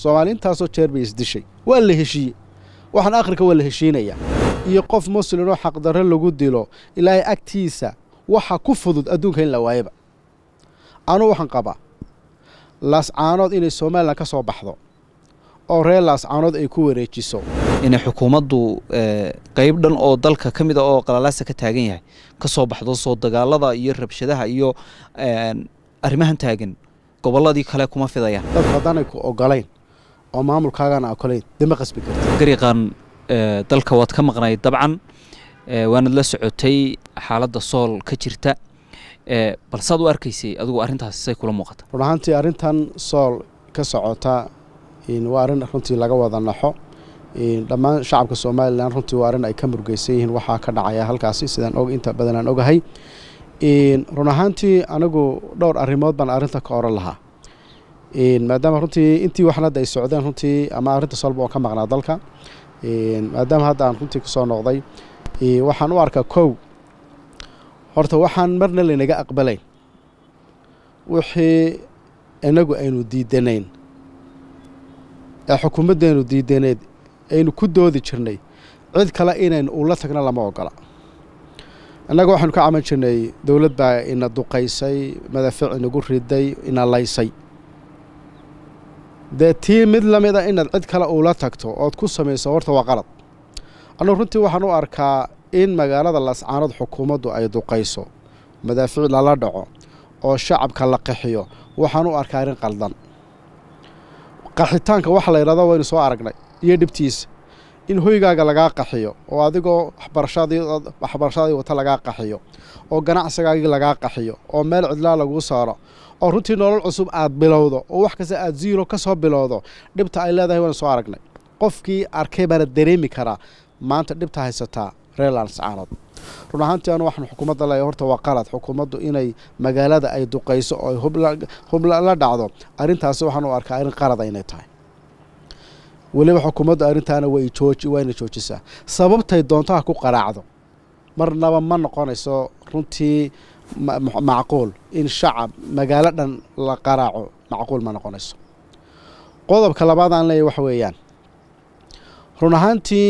soomaali intaasoo jeer bay isdishay waa la heshiiye waxaan akhrika waa la heshiinaya iyo qof muslimoo xaqdarre lagu dilo ilaahay agtiisa waxa ku fudud adduunka in la waayaba anuu waxaan qabaa laascaanood inay somalilan ka soo baxdo oo reer laascaanood ay ku wareejiso inay xukuumaddu eh, qayb dhan oo dalka ka mid a ah oo qalalaasa ka taagan yahay ka soo baxdo soo dagaalada iyo rabshadaha iyo eh, arrimahan taagan gobolladii kale kuma fidayaan dad badanay ku ogolayn oo maamulkaagana akolayn dee qasbi karta garyaqaan dalka waad ka maqnay dabcan waanad la socotay xaaladda sool ka jirta balsaad u arkaysay adigu arrintaas say kula muuqata run ahaantii arrintan sool ka socota waa arrin runtii laga wada naxo dhammaan shacabka somalilan runtii waa arrin ay ka murgeysan yihiin waxaa ka dhacaya halkaasi sidaan inta badanaan ogahay run ahaantii anigu dhowr arrimood baan arrinta ka oran lahaa maadaama runtii intii waxan hadda ay socdeen runtii ama arrintaas walba oo ka maqnaa dalka maadaama hadda aan runtii kusoo noqday waxaan u arkaa kow horta waxaan marna laynaga aqbalayn wixii inagu aynu diidanayn ee xukuumaddeenu diidaneed aynu ku doodi jirnay cid kale inaynu ula tagna lama ogola innaga waxaynu ka caman jirnay dowlad baa ina duqaysay madaafiic inagu riday ina laysay dee tii mid la mid a ah inaad cid kale uula tagto ood ku samayso horta waa qalad anuu runtii waxaan u arkaa in magaalada lascaanood xukuumaddu ay duqayso madaafiic lala dhaco oo shacabka la qaxiyo waxaan u arkaa arrin qaldan qaxitaanka waxa la yidhahda waynu soo aragnay iyo dhibtiisa in hoygaaga lagaa qaxiyo oo adigoo waxbarashadaadii wata lagaa qaxiyo oo ganacsigaagii lagaa qaxiyo oo meel cidlaa laguu saaro oo runtii nolol cusub aad bilowdo oo wax kasta aad ziiro ka soo bilowdo dhibta ay leedahay waan soo aragnay qofkii arkay baana dareemi karaa maanta dhibta haysataa reerland sacaanood run ahaantii anu waxaan xukuumadda leeyahay horta waa qalad xukuumaddu inay magaalada ay duqayso oo hub la dhacdo arrintaasi waxaan u arkaa arrin qalad inay tahay weliba xukuumaddu arrintaana wayna joojisaa sababtay doontaha ku qaraacdo marnaba ma noqonayso runtii macquul in shacab magaalo dhan la qaraaco macquul ma noqonayso qodobka labaad aan leeyahy waxa weeyaan run ahaantii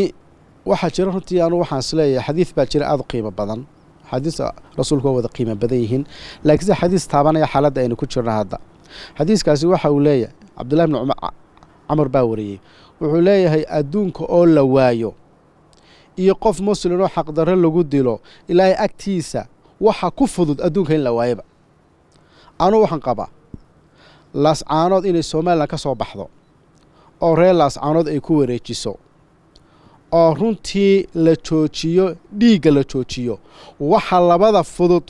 waxaa jira runtii anugu waxaan isleeyahay xadiis baa jira aada u qiimo badan xadiis rasuulku wada qiimo badan yihiin laakiin xadiis taabanaya xaaladda aynu ku jirna hadda xadiiskaasi waxa uu leeyahay cabdullahi bni camar baa wariyey wuxuu leeyahay adduunka oo la waayo iyo qof muslimoo xaqdarro lagu dilo ilaahay agtiisa waxa ku fudud adduunka in la waayaba anuu waxaan qabaa laascaanood inay somalilan ka soo baxdo oo reer laascaanood ay ku wareejiso oo runtii la joojiyo dhiigga la joojiyo waxa labada fudud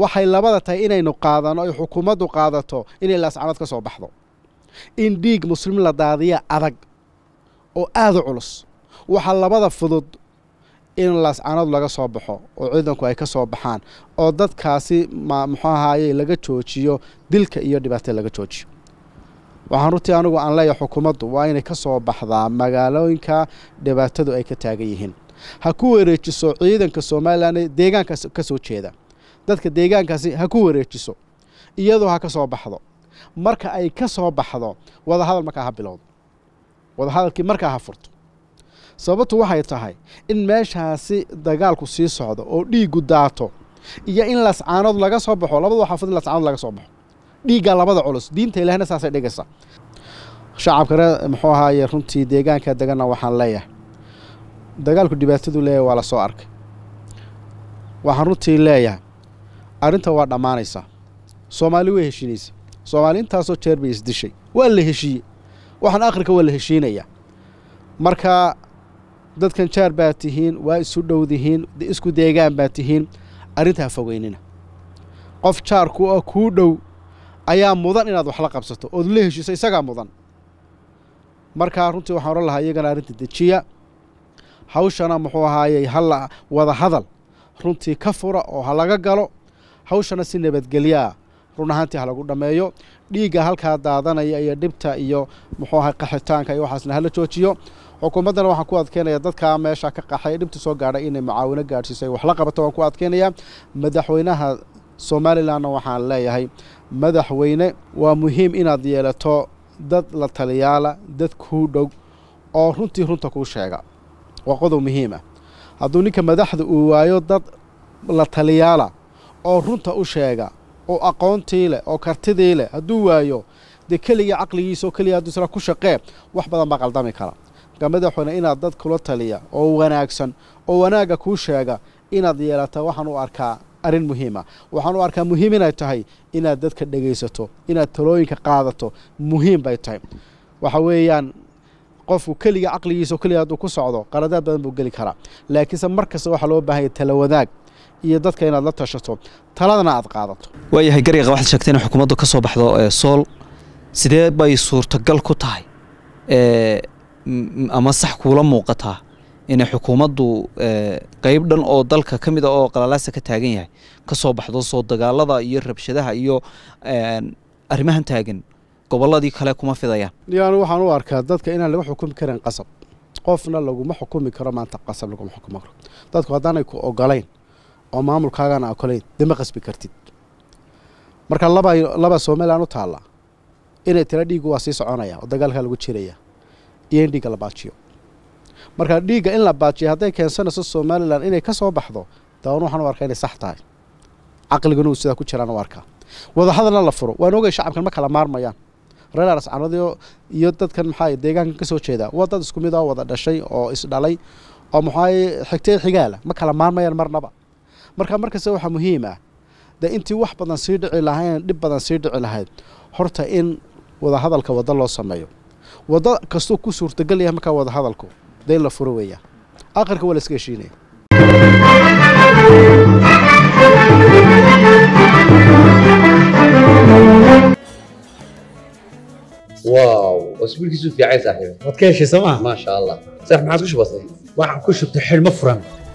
waxay labada tahay inaynu qaadano ay xukuumaddu qaadato inay laascaanood ka soo baxdo in dhiig muslim la daadiya adag oo aada u culus waxaa labada fudud in lascanadu laga soo baxo oo ciidanku ay ka soo baxaan oo dadkaasi muxuu ahaaye laga joojiyo dilka iyo dhibaatada laga joojiyo waxaan runtii anigu aan leeyahay xukuumaddu waa inay ka soo baxdaa magaalooyinka dhibaatadu ay ka taagan yihiin ha ku wareejiso ciidanka somalilan deegaankaas ka soo jeeda dadka deegaankaasi ha ku wareejiso iyadoo ha ka soo baxdo marka ay ka soo baxdo wadahadal markaa ha bilowdo wadahadalkii markaa ha furto sababtu waxay tahay in meeshaasi dagaalku sii socdo oo dhiiggu daato iyo in lascaanood laga soo baxo labadu xaafad in lascaanood laga soo baxo dhiigga labada culus diinta ilaahna saasay dhigaysaa shacabka ree muxuu ahaaye runtii deegaanka degana waxaan leeyahay dagaalku dhibaatadu leeyahay waa la soo arkay waxaan runtii leeyahay arrinta waa dhammaanaysaa soomaali way heshinaysa soomaali intaasoo jeer bay isdishay waa la heshiiye waxaan akhrika waa la heshiinayaa marka dadkan jaar baad tihiin waa isu dhowdihiin isku deegaan baad tihiin arrintaa fogeynina qof jaarku ah kuu dhow ayaa mudan inaad wax la qabsato ood la heshiiso isagaa mudan markaa runtii waxaan odhan lahaa iyagana arrinta dejiya hawshana muxuu ahaayey hala wadahadal runtii ka fura oo ha laga galo hawshana si nabadgelyaa run ahaantii halagu dhammeeyo dhiigga halkaa daadanaya iyo dhibta iyo muxuu ahay qaxitaanka iyo waxaasna hala joojiyo xukuumaddana waxaan ku adkeynaya dadkaa meesha ka qaxay dhibta soo gaadhay inay mucaawino gaadhsiiso ay wax la qabato waan ku adkeynaya madaxweynaha somalilanna waxaan leeyahay madaxweyne waa muhiim inaad yeelato dad la taliyaala dad kuu dhow oo runtii runta kuu sheega waa qodob muhiima ah. hadduu ninka madaxda uu waayo dad la taliyaala oo runta u sheega oo aqoontii leh oo kartidii leh hadduu waayo dee keliga caqligiisaoo keliga hadduu isla ku shaqee wax badan baa qaldami kara marka madaxuna inaad dad kula taliya oo wanaagsan oo wanaaga kuu sheega inaad yeelata waxaan u arkaa arrin muhiima ah. waxaan u arkaa muhiim inay tahay inaad dadka dhegaysato inaad talooyinka qaadato muhiim bay tahay waxa weeyaan qofku keliga caqligiisa oo hadduu ku socdo qaladaad badan buu geli karaa laakiinse mar kasta waxaa loo baahanya tala wadaag iyo dadka inaad la tashato taladana aad qaadato waayahay garyaqa waxaad sheegtay inay xukuumaddu ka soo baxdo eh, sool sidee bay suurtagal ku tahay eh, ama sax kuula muuqataa inay xukuumaddu eh, qayb dhan oo dalka ka mid a ah oo qalalaasa ka taagan yahay ka soo baxdo soo dagaalada iyo rabshadaha iyo arrimahan taagan gobolladii kale kuma fidayaan yani waxaan u arkaa dadka inaan laga xukumi karin qasab qofna laguma xukumi karo maanta qasab laguma xukumi karo dadku haddaanay ku ogolayn oo maamulkaagana akolayd dee ma qasbi kartid marka laba laba somalilan u taalla inay tira dhiiggu waa sii soconaya oo dagaalkaa lagu jiraya iyo in dhiigga la baajiyo marka dhiigga in la baajiyo hadday keensanayso somalilan inay ka soo baxdo dawan waxaan u arkaa inay sax tahay caqliguna sidaa ku jiraan u arkaa wadahadalna la furo waan ogay shacabkan ma kala maarmayaan reelaras canadi iyo dadkan maxaa deegaankan ka soo waa dad isku mid oo wada dhashay oo isdhalay oo maxaa xigtee xigaalah ma kala maarmayaan marnaba marka markasta waxaa muhiim ah dee intii wax badan sii dhici lahayn dhib badan sii dhici lahayd horta in wadahadalka waddo loo sameeyo waddo kastuu ku suurtagal yahay markaa wadahadalku dee la furo weeyaa aqirka waa la iska heshiinaya واو اسبوع كيسو في عايز صاحبي ما تكيش سما ما شاء الله صح ما عاد كش بسيط واحد كش